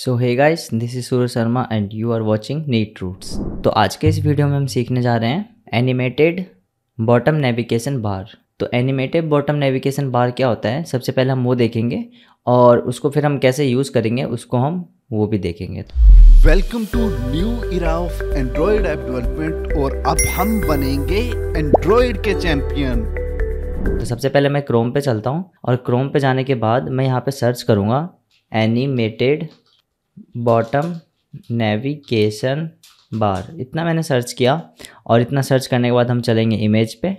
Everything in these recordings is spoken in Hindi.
so hey guys this is Surya Sharma and you are watching neat roots तो आज के इस वीडियो में हम सीखने जा रहे हैं एनिमेटेड बॉटम नेविगेशन बार तो एनिमेटेड बॉटम नेविगेशन बार क्या होता है सबसे पहले हम वो देखेंगे और उसको फिर हम कैसे यूज़ करेंगे उसको हम वो भी देखेंगे welcome to new era of Android app development और अब हम बनेंगे एंड्रॉयड के चैंपियन तो सबसे पहले मैं क्रोम पे चलता हूँ और क्रोम पे जाने के बाद मैं यहाँ पे सर्च करूँगा एनिमेटेड बॉटम नेविगेशन बार इतना मैंने सर्च किया और इतना सर्च करने के बाद हम चलेंगे इमेज पे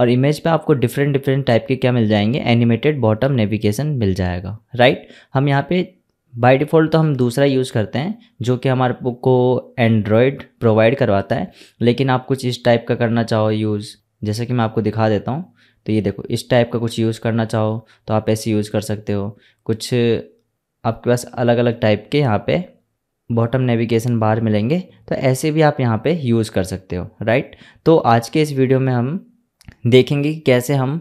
और इमेज पे आपको डिफरेंट डिफरेंट टाइप के क्या मिल जाएंगे एनिमेटेड बॉटम नेविगेशन मिल जाएगा राइट हम यहाँ पे बाय डिफ़ॉल्ट तो हम दूसरा यूज़ करते हैं जो कि हमारे को एंड्रॉयड प्रोवाइड करवाता है लेकिन आप कुछ इस टाइप का करना चाहो यूज़ जैसे कि मैं आपको दिखा देता हूँ तो ये देखो इस टाइप का कुछ यूज़ करना चाहो तो आप ऐसे यूज़ कर सकते हो कुछ आपके पास अलग अलग टाइप के यहाँ पे बॉटम नेविगेशन बार मिलेंगे तो ऐसे भी आप यहाँ पे यूज़ कर सकते हो राइट तो आज के इस वीडियो में हम देखेंगे कि कैसे हम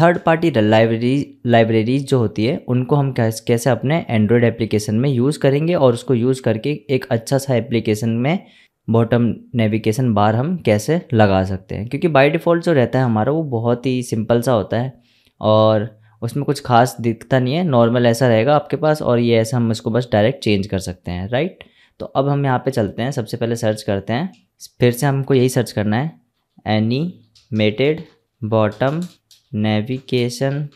थर्ड पार्टी लाइब्रेरी लाइब्रेरीज जो होती है उनको हम कैसे अपने एंड्रॉयड एप्लीकेशन में यूज़ करेंगे और उसको यूज़ करके एक अच्छा सा एप्लीकेशन में बॉटम नेविगेशन बार हम कैसे लगा सकते हैं क्योंकि बाय डिफ़ॉल्ट जो रहता है हमारा वो बहुत ही सिंपल सा होता है और उसमें कुछ खास दिखता नहीं है नॉर्मल ऐसा रहेगा आपके पास और ये ऐसा हम इसको बस डायरेक्ट चेंज कर सकते हैं राइट तो अब हम यहाँ पे चलते हैं सबसे पहले सर्च करते हैं फिर से हमको यही सर्च करना है animated bottom navigation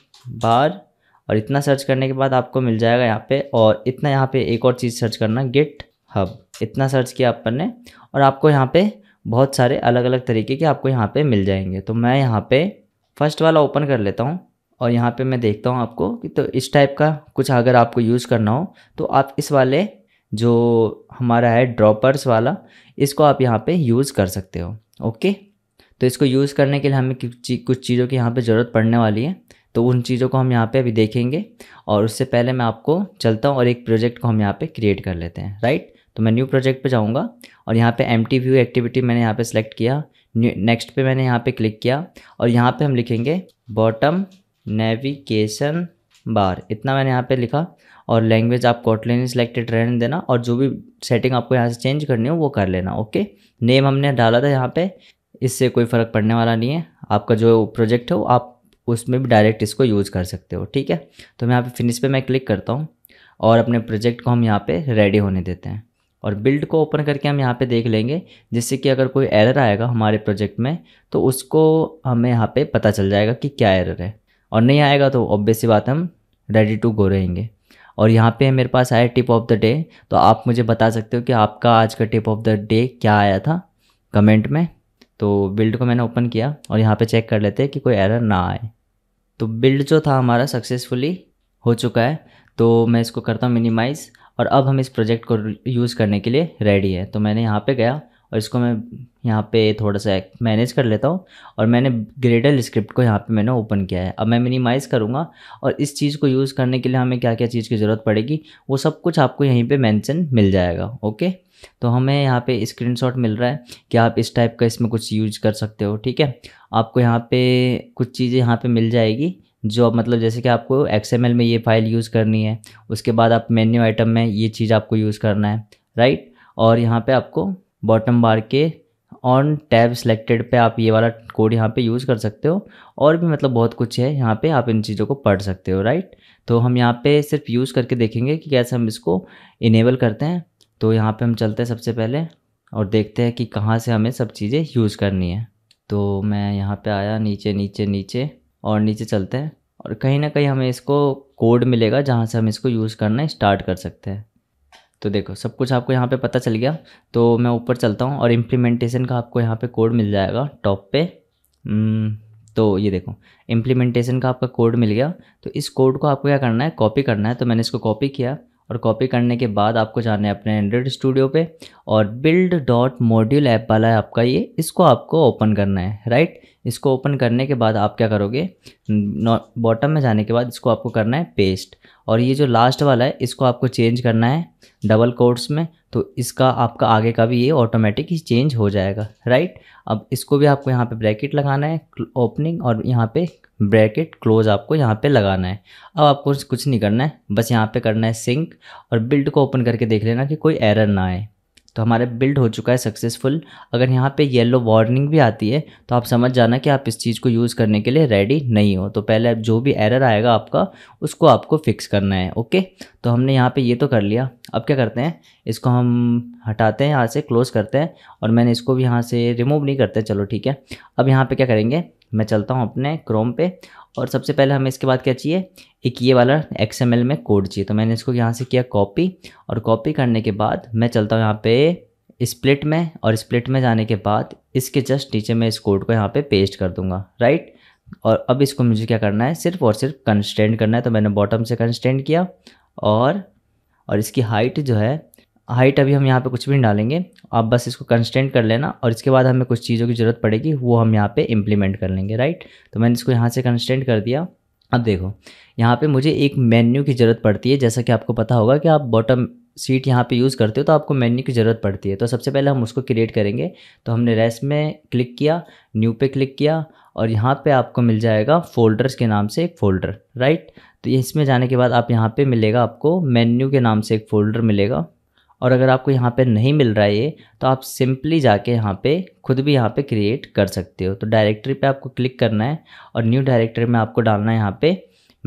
bar और इतना सर्च करने के बाद आपको मिल जाएगा यहाँ पे और इतना यहाँ पे एक और चीज़ सर्च करना गिट हब इतना सर्च किया अपन ने और आपको यहाँ पे बहुत सारे अलग अलग तरीके के आपको यहाँ पे मिल जाएंगे तो मैं यहाँ पे फर्स्ट वाला ओपन कर लेता हूँ और यहाँ पे मैं देखता हूँ आपको कि तो इस टाइप का कुछ अगर आपको यूज़ करना हो तो आप इस वाले जो हमारा है ड्रॉपर्स वाला इसको आप यहाँ पे यूज़ कर सकते हो ओके तो इसको यूज़ करने के लिए हमें कुछ चीज़ों की यहाँ पे ज़रूरत पड़ने वाली है तो उन चीज़ों को हम यहाँ पे अभी देखेंगे और उससे पहले मैं आपको चलता हूँ और एक प्रोजेक्ट को हम यहाँ पे क्रिएट कर लेते हैं राइट तो मैं न्यू प्रोजेक्ट पे जाऊँगा और यहाँ पे एम व्यू एक्टिविटी मैंने यहाँ पे सेलेक्ट किया नेक्स्ट पे मैंने यहाँ पे क्लिक किया और यहाँ पे हम लिखेंगे बॉटम नेविगेशन बार इतना मैंने यहाँ पे लिखा और लैंग्वेज आप कोटलिन सेलेक्टेड रहने देना और जो भी सेटिंग आपको यहाँ से चेंज करनी हो वो कर लेना ओके नेम हमने डाला था यहाँ पे इससे कोई फ़र्क पड़ने वाला नहीं है आपका जो प्रोजेक्ट है वो आप उसमें भी डायरेक्ट इसको यूज़ कर सकते हो ठीक है तो मैं यहाँ पे फिनिश पे मैं क्लिक करता हूँ और अपने प्रोजेक्ट को हम यहाँ पे रेडी होने देते हैं और बिल्ड को ओपन करके हम यहाँ पे देख लेंगे जिससे कि अगर कोई एरर आएगा हमारे प्रोजेक्ट में तो उसको हमें यहाँ पे पता चल जाएगा कि क्या एरर है और नहीं आएगा तो ऑब्वियस सी बात हम रेडी टू गो रहेंगे और यहाँ पे मेरे पास आया टिप ऑफ द डे तो आप मुझे बता सकते हो कि आपका आज का टिप ऑफ द डे क्या आया था कमेंट में तो बिल्ड को मैंने ओपन किया और यहाँ पे चेक कर लेते हैं कि कोई एरर ना आए तो बिल्ड जो था हमारा सक्सेसफुली हो चुका है तो मैं इसको करता हूँ मिनिमाइज़ और अब हम इस प्रोजेक्ट को यूज़ करने के लिए रेडी है तो मैंने यहाँ पे गया और इसको मैं यहाँ पे थोड़ा सा मैनेज कर लेता हूँ और मैंने ग्रेडल स्क्रिप्ट को यहाँ पे मैंने ओपन किया है अब मैं मिनिमाइज़ करूँगा और इस चीज़ को यूज़ करने के लिए हमें क्या क्या चीज़ की ज़रूरत पड़ेगी वो सब कुछ आपको यहीं पे मेंशन मिल जाएगा ओके तो हमें यहाँ पे स्क्रीनशॉट मिल रहा है कि आप इस टाइप का इसमें कुछ यूज कर सकते हो ठीक है आपको यहाँ पर कुछ चीज़ें यहाँ पर मिल जाएगी जो मतलब जैसे कि आपको एक्स में ये फाइल यूज़ करनी है उसके बाद आप मेन्यू आइटम में ये चीज़ आपको यूज़ करना है राइट और यहाँ पे आपको बॉटम बार के ऑन टैब सेलेक्टेड पे आप ये वाला कोड यहाँ पे यूज़ कर सकते हो और भी मतलब बहुत कुछ है यहाँ पे आप इन चीज़ों को पढ़ सकते हो राइट तो हम यहाँ पे सिर्फ यूज़ करके देखेंगे कि कैसे हम इसको इनेबल करते हैं तो यहाँ पे हम चलते हैं सबसे पहले और देखते हैं कि कहाँ से हमें सब चीज़ें यूज़ करनी है तो मैं यहाँ पर आया नीचे नीचे नीचे और नीचे चलते हैं और कहीं ना कहीं हमें इसको कोड मिलेगा जहाँ से हम इसको यूज़ करना स्टार्ट कर सकते हैं तो देखो सब कुछ आपको यहाँ पे पता चल गया तो मैं ऊपर चलता हूँ और इम्प्लीमेंटेशन का आपको यहाँ पे कोड मिल जाएगा टॉप पे हम्म, तो ये देखो इम्प्लीमेंटेशन का आपका कोड मिल गया तो इस कोड को आपको क्या करना है कॉपी करना है तो मैंने इसको कॉपी किया और कॉपी करने के बाद आपको जाना है अपने एंड्रॉयड स्टूडियो पे और बिल्ड डॉट मॉड्यूल ऐप वाला है आपका ये इसको आपको ओपन करना है राइट इसको ओपन करने के बाद आप क्या करोगे बॉटम में जाने के बाद इसको आपको करना है पेस्ट और ये जो लास्ट वाला है इसको आपको चेंज करना है डबल कोर्ट्स में तो इसका आपका आगे का भी ये ऑटोमेटिक ही चेंज हो जाएगा राइट अब इसको भी आपको यहाँ पे ब्रैकेट लगाना है ओपनिंग और यहाँ पे ब्रैकेट क्लोज आपको यहाँ पे लगाना है अब आपको कुछ नहीं करना है बस यहाँ पे करना है सिंक और बिल्ड को ओपन करके देख लेना कि कोई एरर ना आए तो हमारा बिल्ड हो चुका है सक्सेसफुल अगर यहाँ पे येलो वार्निंग भी आती है तो आप समझ जाना कि आप इस चीज़ को यूज़ करने के लिए रेडी नहीं हो तो पहले जो भी एरर आएगा आपका उसको आपको फिक्स करना है ओके तो हमने यहाँ पे ये तो कर लिया अब क्या करते हैं इसको हम हटाते हैं यहाँ से क्लोज़ करते हैं और मैंने इसको भी यहाँ से रिमूव नहीं करते चलो ठीक है अब यहाँ पर क्या करेंगे मैं चलता हूँ अपने क्रोम पे और सबसे पहले हमें इसके बाद क्या चाहिए एक ये वाला एक्स में कोड चाहिए तो मैंने इसको यहाँ से किया कॉपी और कॉपी करने के बाद मैं चलता हूँ यहाँ पे स्प्लिट में और स्प्लिट में जाने के बाद इसके जस्ट नीचे मैं इस कोड को यहाँ पे पेस्ट कर दूँगा राइट और अब इसको मुझे क्या करना है सिर्फ और सिर्फ कंस्टेंट करना है तो मैंने बॉटम से कंस्टेंट किया और और इसकी हाइट जो है हाइट अभी हम यहाँ पे कुछ भी नहीं डालेंगे आप बस इसको कंस्टेंट कर लेना और इसके बाद हमें कुछ चीज़ों की ज़रूरत पड़ेगी वो हम यहाँ पे इम्प्लीमेंट कर लेंगे राइट तो मैंने इसको यहाँ से कंस्टेंट कर दिया अब देखो यहाँ पे मुझे एक मेन्यू की ज़रूरत पड़ती है जैसा कि आपको पता होगा कि आप बॉटम सीट यहाँ पर यूज़ करते हो तो आपको मेन्यू की ज़रूरत पड़ती है तो सबसे पहले हम उसको क्रिएट करेंगे तो हमने रेस में क्लिक किया न्यू पे क्लिक किया और यहाँ पर आपको मिल जाएगा फोल्डर्स के नाम से एक फ़ोल्डर राइट तो इसमें जाने के बाद आप यहाँ पे मिलेगा आपको मेन्यू के नाम से एक फ़ोल्डर मिलेगा और अगर आपको यहाँ पे नहीं मिल रहा है ये तो आप सिंपली जाके यहाँ पे खुद भी यहाँ पे क्रिएट कर सकते हो तो डायरेक्टरी पे आपको क्लिक करना है और न्यू डायरेक्टरी में आपको डालना है यहाँ पे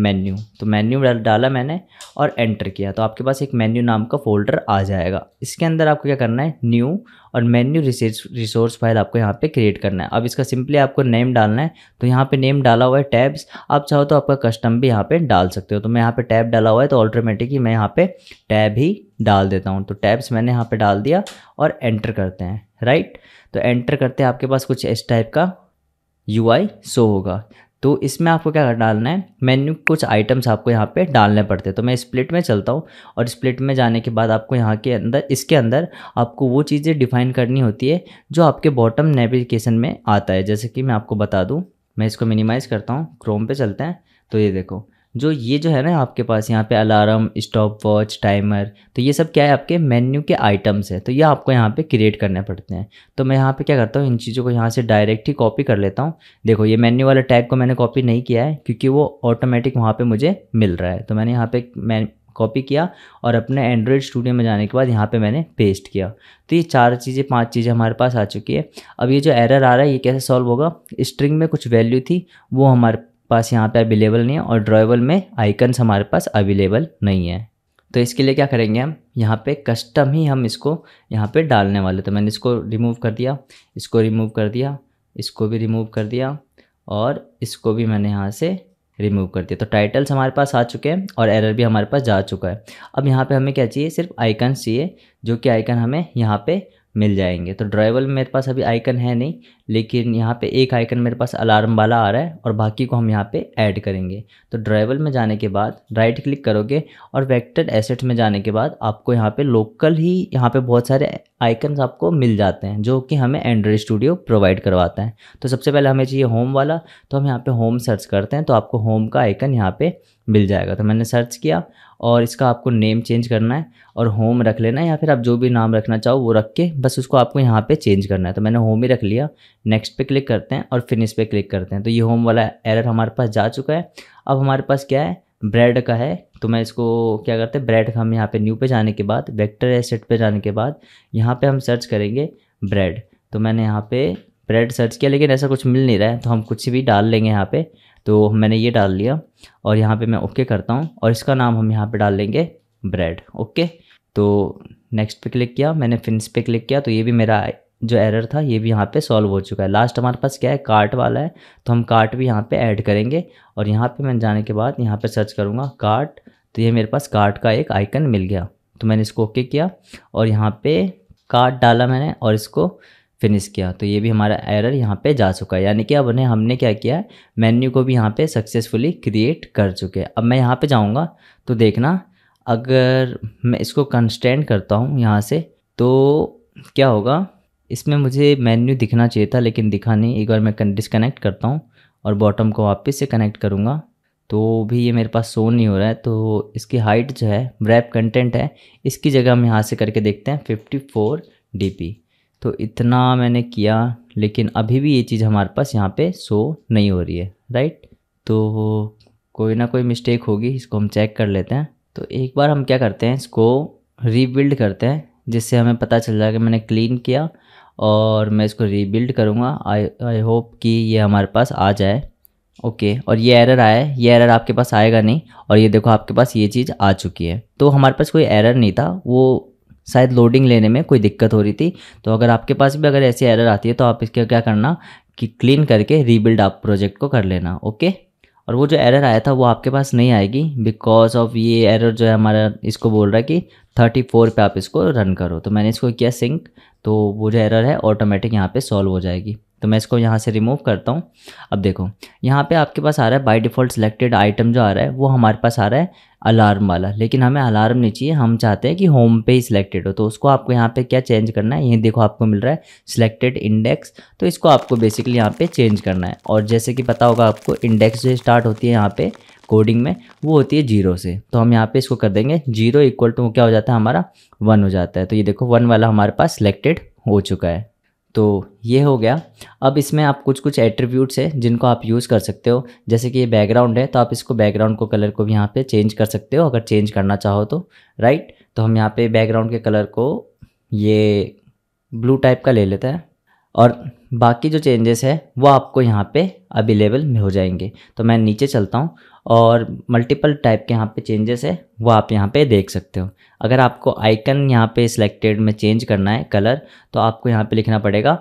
मेन्यू तो मेन्यू डाला मैंने और एंटर किया तो आपके पास एक मेन्यू नाम का फोल्डर आ जाएगा इसके अंदर आपको क्या करना है न्यू और मेन्यू रिसोर्स फाइल आपको यहाँ पे क्रिएट करना है अब इसका सिंपली आपको नेम डालना है तो यहाँ पे नेम डाला हुआ है टैब्स आप चाहो तो आपका कस्टम भी यहाँ पे डाल सकते हो तो मैं यहाँ पे टैब डाला हुआ है तो ऑटोमेटिकली मैं यहाँ पे टैब ही डाल देता हूँ तो टैब्स मैंने यहाँ पे डाल दिया और एंटर करते हैं राइट तो एंटर करते हैं आपके पास कुछ इस टाइप का यू आई शो होगा तो इसमें आपको क्या डालना है मेन्यू कुछ आइटम्स आपको यहाँ पे डालने पड़ते हैं तो मैं स्प्लिट में चलता हूँ और स्प्लिट में जाने के बाद आपको यहाँ के अंदर इसके अंदर आपको वो चीज़ें डिफाइन करनी होती है जो आपके बॉटम नेविगेशन में आता है जैसे कि मैं आपको बता दूँ मैं इसको मिनिमाइज़ करता हूँ क्रोम पर चलते हैं तो ये देखो जो ये जो है ना आपके पास यहाँ पे अलार्म स्टॉप वॉच टाइमर तो ये सब क्या है आपके मेन्यू के आइटम्स हैं तो ये आपको यहाँ पे क्रिएट करने पड़ते हैं तो मैं यहाँ पे क्या करता हूँ इन चीज़ों को यहाँ से डायरेक्ट ही कॉपी कर लेता हूँ देखो ये मेन्यू वाला टैग को मैंने कॉपी नहीं किया है क्योंकि वो ऑटोमेटिक वहाँ पर मुझे मिल रहा है तो मैंने यहाँ पे मैं कॉपी किया और अपने एंड्रॉयड स्टूडियो में जाने के बाद यहाँ पे मैंने पेस्ट किया तो ये चार चीज़ें पांच चीज़ें हमारे पास आ चुकी है अब ये जो एरर आ रहा है ये कैसे सॉल्व होगा स्ट्रिंग में कुछ वैल्यू थी वो हमारे पास यहाँ पे अवेलेबल नहीं है और ड्रॉएबल में आइकन्स हमारे पास अवेलेबल नहीं है तो इसके लिए क्या करेंगे हम यहाँ पे कस्टम ही हम इसको यहाँ पे डालने वाले तो मैंने इसको रिमूव कर दिया इसको रिमूव कर दिया इसको भी रिमूव कर दिया और इसको भी मैंने यहाँ से रिमूव कर दिया तो टाइटल्स हमारे पास आ चुके हैं और एरर भी हमारे पास जा चुका है अब यहाँ पे हमें क्या चाहिए सिर्फ आइकन चाहिए जो कि आइकन हमें यहाँ पे मिल जाएंगे तो ड्राइवल में मेरे पास अभी आइकन है नहीं लेकिन यहाँ पे एक आइकन मेरे पास अलार्म वाला आ रहा है और बाकी को हम यहाँ पे ऐड करेंगे तो ड्राइवल में जाने के बाद राइट क्लिक करोगे और वेक्टर एसेट में जाने के बाद आपको यहाँ पे लोकल ही यहाँ पे बहुत सारे आइकन्स आपको मिल जाते हैं जो कि हमें एंड्रॉयड स्टूडियो प्रोवाइड करवाता है तो सबसे पहले हमें चाहिए होम वाला तो हम यहाँ पर होम सर्च करते हैं तो आपको होम का आइकन यहाँ पर मिल जाएगा तो मैंने सर्च किया और इसका आपको नेम चेंज करना है और होम रख लेना है या फिर आप जो भी नाम रखना चाहो वो रख के बस उसको आपको यहाँ पे चेंज करना है तो मैंने होम ही रख लिया नेक्स्ट पे क्लिक करते हैं और फिनिश पे क्लिक करते हैं तो ये होम वाला एरर हमारे पास जा चुका है अब हमारे पास क्या है ब्रेड का है तो मैं इसको क्या करते हैं ब्रेड का हम यहाँ पर न्यू पे जाने के बाद वैक्टर एसेट पर जाने के बाद यहाँ पर हम सर्च करेंगे ब्रेड तो मैंने यहाँ पर ब्रेड सर्च किया लेकिन ऐसा कुछ मिल नहीं रहा है तो हम कुछ भी डाल लेंगे यहाँ पर तो मैंने ये डाल लिया और यहाँ पे मैं ओके करता हूँ और इसका नाम हम यहाँ पे डाल लेंगे ब्रेड ओके तो नेक्स्ट पे क्लिक किया मैंने फिनिश पे क्लिक किया तो ये भी मेरा जो एरर था ये भी यहाँ पे सॉल्व हो चुका है लास्ट हमारे पास क्या है कार्ट वाला है तो हम कार्ट भी यहाँ पे ऐड करेंगे और यहाँ पे मैं जाने के बाद यहाँ पे सर्च करूँगा कार्ट तो ये मेरे पास कार्ट का एक आइकन मिल गया तो मैंने इसको ओके किया और यहाँ पे कार्ट डाला मैंने और इसको फिनिश किया तो ये भी हमारा एरर यहाँ पे जा चुका है यानी कि अब उन्हें हमने क्या किया है मेन्यू को भी यहाँ पे सक्सेसफुली क्रिएट कर चुके हैं अब मैं यहाँ पे जाऊँगा तो देखना अगर मैं इसको कंस्टेंट करता हूँ यहाँ से तो क्या होगा इसमें मुझे मेन्यू दिखना चाहिए था लेकिन दिखा नहीं एक बार मैं डिसकनेक्ट करता हूँ और बॉटम को वापस से कनेक्ट करूँगा तो भी ये मेरे पास शो नहीं हो रहा है तो इसकी हाइट जो है रैप कंटेंट है इसकी जगह हम यहाँ से करके देखते हैं 54 dp तो इतना मैंने किया लेकिन अभी भी ये चीज़ हमारे पास यहाँ पे शो नहीं हो रही है राइट तो कोई ना कोई मिस्टेक होगी इसको हम चेक कर लेते हैं तो एक बार हम क्या करते हैं इसको रीबिल्ड करते हैं जिससे हमें पता चल जाएगा मैंने क्लीन किया और मैं इसको रीबिल्ड करूँगा आई आई होप कि ये हमारे पास आ जाए ओके okay, और ये एरर आया ये एरर आपके पास आएगा नहीं और ये देखो आपके पास ये चीज़ आ चुकी है तो हमारे पास कोई एरर नहीं था वो शायद लोडिंग लेने में कोई दिक्कत हो रही थी तो अगर आपके पास भी अगर ऐसी एरर आती है तो आप इसका क्या करना कि क्लीन करके रीबिल्ड आप प्रोजेक्ट को कर लेना ओके और वो जो एरर आया था वो आपके पास नहीं आएगी बिकॉज ऑफ ये एरर जो है हमारा इसको बोल रहा है कि थर्टी फोर पर आप इसको रन करो तो मैंने इसको किया सिंक तो वो जो एरर है ऑटोमेटिक यहाँ पे सॉल्व हो जाएगी तो मैं इसको यहाँ से रिमूव करता हूँ अब देखो यहाँ पे आपके पास आ रहा है बाय डिफ़ॉल्ट सिलेक्टेड आइटम जो आ रहा है वो हमारे पास आ रहा है अलार्म वाला लेकिन हमें अलार्म नहीं चाहिए हम चाहते हैं कि होम पे ही सिलेक्टेड हो तो उसको आपको यहाँ पे क्या चेंज करना है ये देखो आपको मिल रहा है सिलेक्टेड इंडेक्स तो इसको आपको बेसिकली यहाँ पर चेंज करना है और जैसे कि पता होगा आपको इंडेक्स जो स्टार्ट होती है यहाँ पर कोडिंग में वो होती है जीरो से तो हम यहाँ पे इसको कर देंगे जीरो इक्वल टू क्या हो जाता है हमारा वन हो जाता है तो ये देखो वन वाला हमारे पास सिलेक्टेड हो चुका है तो ये हो गया अब इसमें आप कुछ कुछ एट्रीब्यूट्स है जिनको आप यूज़ कर सकते हो जैसे कि ये बैकग्राउंड है तो आप इसको बैकग्राउंड को कलर को भी यहाँ पे चेंज कर सकते हो अगर चेंज करना चाहो तो राइट तो हम यहाँ पे बैकग्राउंड के कलर को ये ब्लू टाइप का ले लेते हैं और बाकी जो चेंजेस है वो आपको यहाँ पे अवेलेबल में हो जाएंगे तो मैं नीचे चलता हूँ और मल्टीपल टाइप के यहाँ पे चेंजेस है वो आप यहाँ पे देख सकते हो अगर आपको आइकन यहाँ पे सिलेक्टेड में चेंज करना है कलर तो आपको यहाँ पे लिखना पड़ेगा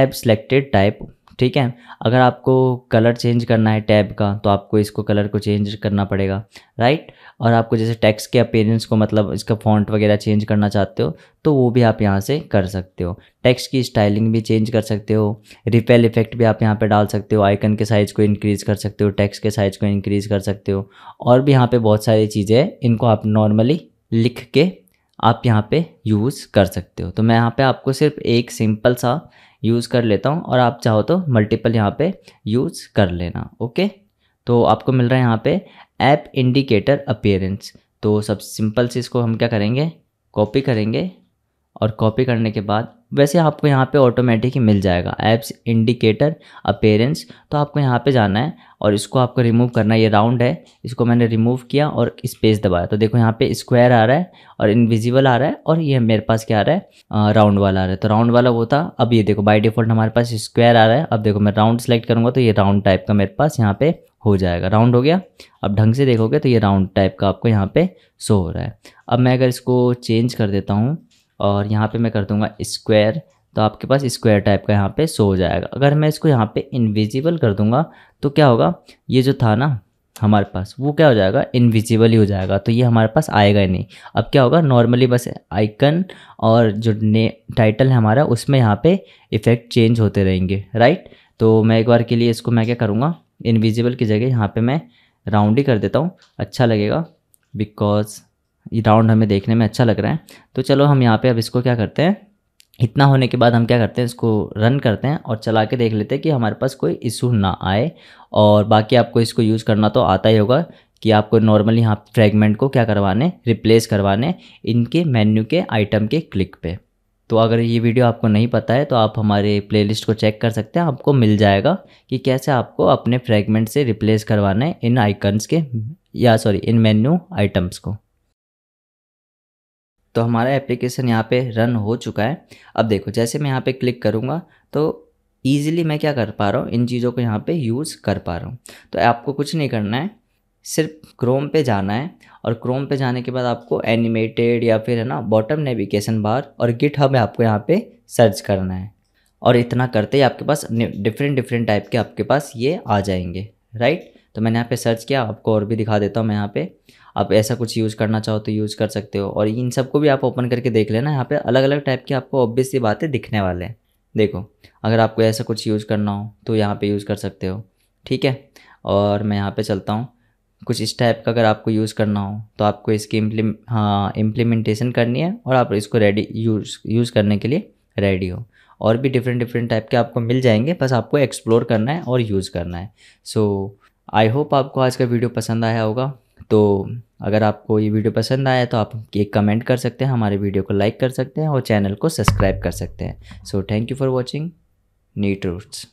एप सिलेक्टेड टाइप ठीक है अगर आपको कलर चेंज करना है टैब का तो आपको इसको कलर को चेंज करना पड़ेगा राइट और आपको जैसे टैक्स के अपेयरेंस को मतलब इसका फॉन्ट वगैरह चेंज करना चाहते हो तो वो भी आप यहाँ से कर सकते हो टैक्स की स्टाइलिंग भी चेंज कर सकते हो रिपेल इफेक्ट भी आप यहाँ पे डाल सकते हो आइकन के साइज़ को इंक्रीज़ कर सकते हो टैक्स के साइज़ को इंक्रीज़ कर सकते हो और भी यहाँ पे बहुत सारी चीज़ें हैं इनको आप नॉर्मली लिख के आप यहाँ पे यूज़ कर सकते हो तो मैं यहाँ पे आपको सिर्फ एक सिंपल सा यूज़ कर लेता हूँ और आप चाहो तो मल्टीपल यहाँ पे यूज़ कर लेना ओके तो आपको मिल रहा है यहाँ पे ऐप इंडिकेटर अपेयरेंस तो सब सिंपल से इसको हम क्या करेंगे कॉपी करेंगे और कॉपी करने के बाद वैसे आपको यहाँ पे ऑटोमेटिक ही मिल जाएगा एप्स इंडिकेटर अपेयरेंस तो आपको यहाँ पे जाना है और इसको आपको रिमूव करना है ये राउंड है इसको मैंने रिमूव किया और स्पेस दबाया तो देखो यहाँ पे स्क्वायर आ रहा है और इनविजिबल आ रहा है और ये मेरे पास क्या आ रहा है राउंड वाला आ रहा है तो राउंड वाला वो था अब ये देखो बाई डिफॉल्ट हमारे पास स्क्वायर आ रहा है अब देखो मैं राउंड सेलेक्ट करूँगा तो ये राउंड टाइप का मेरे पास यहाँ पर हो जाएगा राउंड हो गया अब ढंग से देखोगे तो ये राउंड टाइप का आपको यहाँ पर शो हो रहा है अब मैं अगर इसको चेंज कर देता हूँ और यहाँ पे मैं कर दूँगा स्क्वायर तो आपके पास स्क्वायर टाइप का यहाँ पे शो हो जाएगा अगर मैं इसको यहाँ पे इनविजिबल कर दूँगा तो क्या होगा ये जो था ना हमारे पास वो क्या हो जाएगा इनविजिबल ही हो जाएगा तो ये हमारे पास आएगा ही नहीं अब क्या होगा नॉर्मली बस आइकन और जो ने टाइटल है हमारा उसमें यहाँ पर इफ़ेक्ट चेंज होते रहेंगे राइट तो मैं एक बार के लिए इसको मैं क्या करूँगा इनविजिबल की जगह यहाँ पर मैं राउंड ही कर देता हूँ अच्छा लगेगा बिकॉज ये राउंड हमें देखने में अच्छा लग रहा है तो चलो हम यहाँ पे अब इसको क्या करते हैं इतना होने के बाद हम क्या करते हैं इसको रन करते हैं और चला के देख लेते हैं कि हमारे पास कोई इशू ना आए और बाकी आपको इसको यूज़ करना तो आता ही होगा कि आपको नॉर्मली यहाँ फ्रेगमेंट को क्या करवाने रिप्लेस करवाने इनके मेन्यू के आइटम के क्लिक पर तो अगर ये वीडियो आपको नहीं पता है तो आप हमारे प्लेलिस्ट को चेक कर सकते हैं आपको मिल जाएगा कि कैसे आपको अपने फ्रेगमेंट से रिप्लेस करवाना है इन आइकन्स के या सॉरी इन मेन्यू आइटम्स को तो हमारा एप्लीकेशन यहाँ पे रन हो चुका है अब देखो जैसे मैं यहाँ पे क्लिक करूँगा तो ईजिली मैं क्या कर पा रहा हूँ इन चीज़ों को यहाँ पे यूज़ कर पा रहा हूँ तो आपको कुछ नहीं करना है सिर्फ क्रोम पे जाना है और क्रोम पे जाने के बाद आपको एनिमेटेड या फिर है ना बॉटम नेविगेशन बार और गिट हब आपको यहाँ पे सर्च करना है और इतना करते ही आपके पास डिफरेंट डिफरेंट टाइप के आपके पास ये आ जाएंगे राइट तो मैंने यहाँ पे सर्च किया आपको और भी दिखा देता हूँ मैं यहाँ पे आप ऐसा कुछ यूज़ करना चाहो तो यूज़ कर सकते हो और इन सबको भी आप ओपन करके देख लेना यहाँ पे अलग अलग टाइप की आपको ऑब्वियस बातें दिखने वाले हैं देखो अगर आपको ऐसा कुछ यूज़ करना हो तो यहाँ पे यूज़ कर सकते हो ठीक है और मैं यहाँ पे चलता हूँ कुछ इस टाइप का अगर आपको यूज़ करना हो तो आपको इसकी इम्प्लीम हाँ इम्प्लीमेंटेशन करनी है और आप इसको रेडी यूज़ यूज़ करने के लिए रेडी हो और भी डिफरेंट डिफरेंट टाइप के आपको मिल जाएंगे बस आपको एक्सप्लोर करना है और यूज़ करना है सो आई होप आपको आज का वीडियो पसंद आया होगा तो अगर आपको ये वीडियो पसंद आया तो आप एक कमेंट कर सकते हैं हमारे वीडियो को लाइक कर सकते हैं और चैनल को सब्सक्राइब कर सकते हैं so thank you for watching neat roots